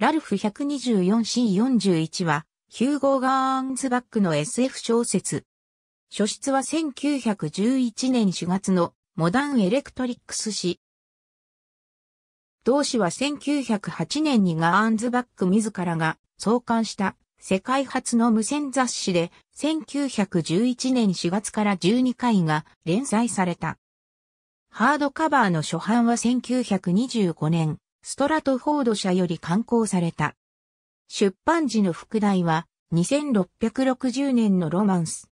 ラルフ 124C41 は、ヒューゴー・ガーンズバックの SF 小説。初出は1911年4月のモダン・エレクトリックス誌。同誌は1908年にガーンズバック自らが創刊した世界初の無線雑誌で1911年4月から12回が連載された。ハードカバーの初版は1925年ストラトフォード社より刊行された。出版時の副題は、2660年のロマンス。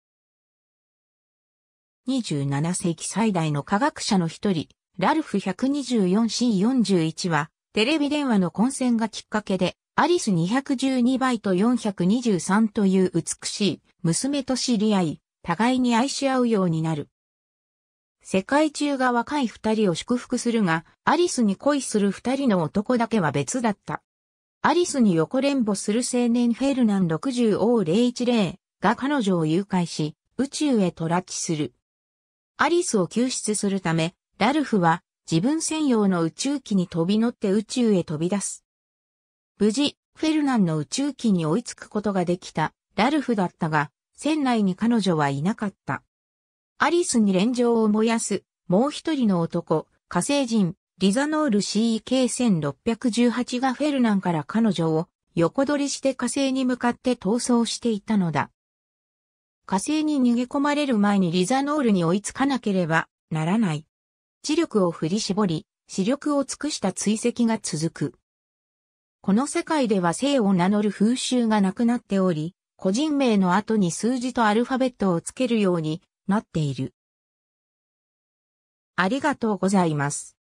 27世紀最大の科学者の一人、ラルフ 124C41 は、テレビ電話の混戦がきっかけで、アリス212倍と423という美しい娘と知り合い、互いに愛し合うようになる。世界中が若い二人を祝福するが、アリスに恋する二人の男だけは別だった。アリスに横連歩する青年フェルナン6 0王0 1 0が彼女を誘拐し、宇宙へと拉致する。アリスを救出するため、ラルフは自分専用の宇宙機に飛び乗って宇宙へ飛び出す。無事、フェルナンの宇宙機に追いつくことができたラルフだったが、船内に彼女はいなかった。アリスに連城を燃やす、もう一人の男、火星人、リザノール c k 1 6 1 8がフェルナンから彼女を横取りして火星に向かって逃走していたのだ。火星に逃げ込まれる前にリザノールに追いつかなければならない。知力を振り絞り、視力を尽くした追跡が続く。この世界では生を名乗る風習がなくなっており、個人名の後に数字とアルファベットをつけるようになっている。ありがとうございます。